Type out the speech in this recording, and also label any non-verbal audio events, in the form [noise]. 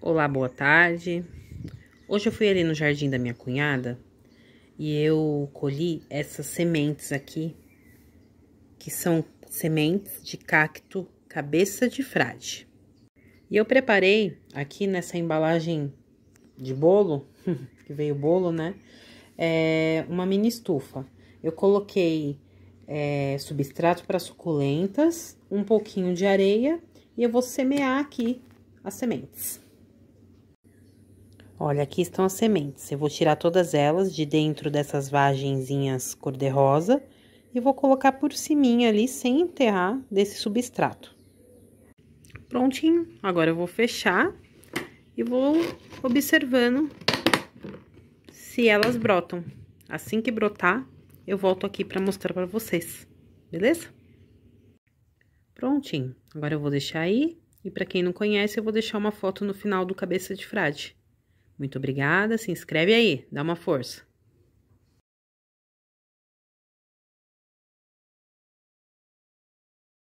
Olá, boa tarde. Hoje eu fui ali no jardim da minha cunhada e eu colhi essas sementes aqui, que são sementes de cacto cabeça de frade. E eu preparei aqui nessa embalagem de bolo, [laughs] que veio bolo, né? É uma mini estufa. Eu coloquei é, substrato para suculentas, um pouquinho de areia e eu vou semear aqui as sementes. Olha, aqui estão as sementes. Eu vou tirar todas elas de dentro dessas vagenzinhas cor-de-rosa e vou colocar por cima ali, sem enterrar, desse substrato. Prontinho. Agora eu vou fechar e vou observando se elas brotam. Assim que brotar, eu volto aqui para mostrar para vocês, beleza? Prontinho. Agora eu vou deixar aí. E para quem não conhece, eu vou deixar uma foto no final do cabeça de frade. Muito obrigada, se inscreve aí, dá uma força.